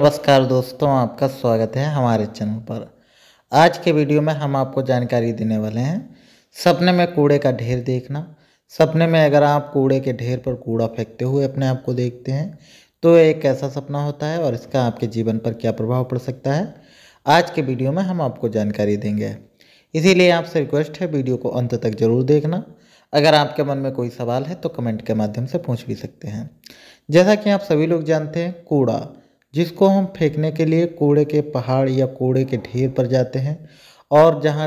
नमस्कार दोस्तों आपका स्वागत है हमारे चैनल पर आज के वीडियो में हम आपको जानकारी देने वाले हैं सपने में कूड़े का ढेर देखना सपने में अगर आप कूड़े के ढेर पर कूड़ा फेंकते हुए अपने आप को देखते हैं तो एक कैसा सपना होता है और इसका आपके जीवन पर क्या प्रभाव पड़ सकता है आज के वीडियो में हम आपको जानकारी देंगे इसीलिए आपसे रिक्वेस्ट है वीडियो को अंत तक जरूर देखना अगर आपके मन में कोई सवाल है तो कमेंट के माध्यम से पूछ भी सकते हैं जैसा कि आप सभी लोग जानते हैं कूड़ा जिसको हम फेंकने के लिए कूड़े के पहाड़ या कूड़े के ढेर पर जाते हैं और जहाँ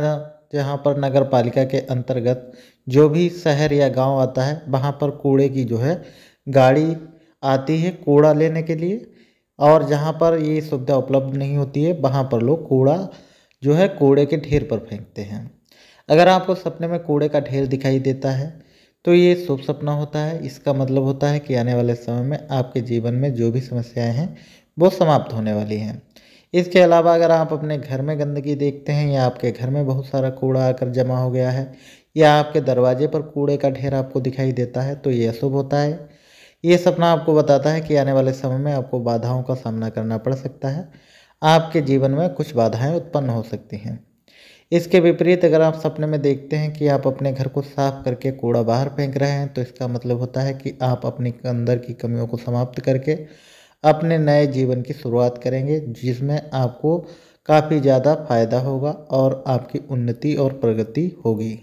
जहाँ पर नगर पालिका के अंतर्गत जो भी शहर या गांव आता है वहाँ पर कूड़े की जो है गाड़ी आती है कूड़ा लेने के लिए और जहाँ पर ये सुविधा उपलब्ध नहीं होती है वहाँ पर लोग कूड़ा जो है कूड़े के ढेर पर फेंकते हैं अगर आपको सपने में कूड़े का ढेर दिखाई देता है तो ये शुभ सपना होता है इसका मतलब होता है कि आने वाले समय में आपके जीवन में जो भी समस्याएं हैं वो समाप्त होने वाली है इसके अलावा अगर आप अपने घर में गंदगी देखते हैं या आपके घर में बहुत सारा कूड़ा आकर जमा हो गया है या आपके दरवाजे पर कूड़े का ढेर आपको दिखाई देता है तो ये अशुभ होता है ये सपना आपको बताता है कि आने वाले समय में आपको बाधाओं का सामना करना पड़ सकता है आपके जीवन में कुछ बाधाएं उत्पन्न हो सकती हैं इसके विपरीत अगर आप सपने में देखते हैं कि आप अपने घर को साफ करके कूड़ा बाहर फेंक रहे हैं तो इसका मतलब होता है कि आप अपने अंदर की कमियों को समाप्त करके अपने नए जीवन की शुरुआत करेंगे जिसमें आपको काफ़ी ज़्यादा फायदा होगा और आपकी उन्नति और प्रगति होगी